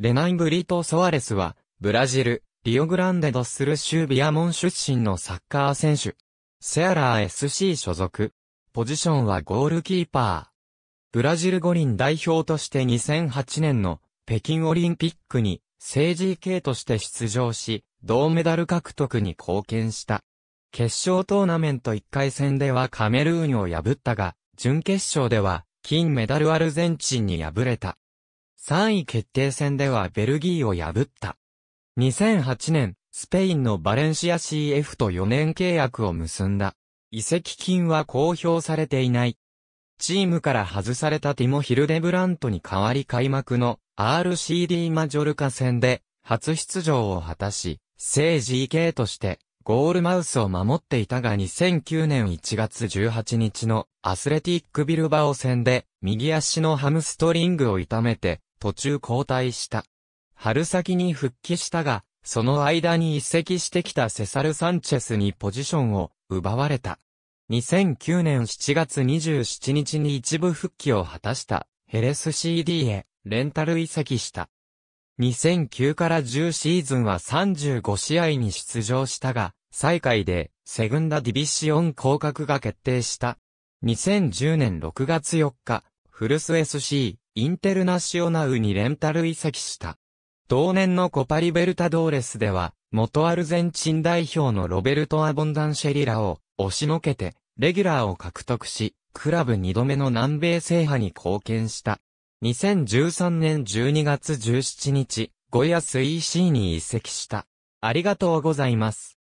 レナイ・ブリト・ソアレスは、ブラジル、リオグランデドスル州ビアモン出身のサッカー選手。セアラー SC 所属。ポジションはゴールキーパー。ブラジル五輪代表として2008年の北京オリンピックに政治系として出場し、銅メダル獲得に貢献した。決勝トーナメント1回戦ではカメルーニを破ったが、準決勝では金メダルアルゼンチンに敗れた。3位決定戦ではベルギーを破った。2008年、スペインのバレンシア CF と4年契約を結んだ。移籍金は公表されていない。チームから外されたティモ・ヒルデブラントに代わり開幕の RCD マジョルカ戦で初出場を果たし、聖 GK としてゴールマウスを守っていたが2009年1月18日のアスレティックビルバオ戦で右足のハムストリングを痛めて途中交代した。春先に復帰したが、その間に移籍してきたセサル・サンチェスにポジションを奪われた。2009年7月27日に一部復帰を果たしたヘレス CD へレンタル移籍した。2009から10シーズンは35試合に出場したが、最下位でセグンダディビシオン降格が決定した。2010年6月4日、フルス SC インテルナシオナウにレンタル移籍した。同年のコパリベルタドーレスでは、元アルゼンチン代表のロベルト・アボンダンシェリラを押しのけて、レギュラーを獲得し、クラブ2度目の南米制覇に貢献した。2013年12月17日、ゴヤス EC に移籍した。ありがとうございます。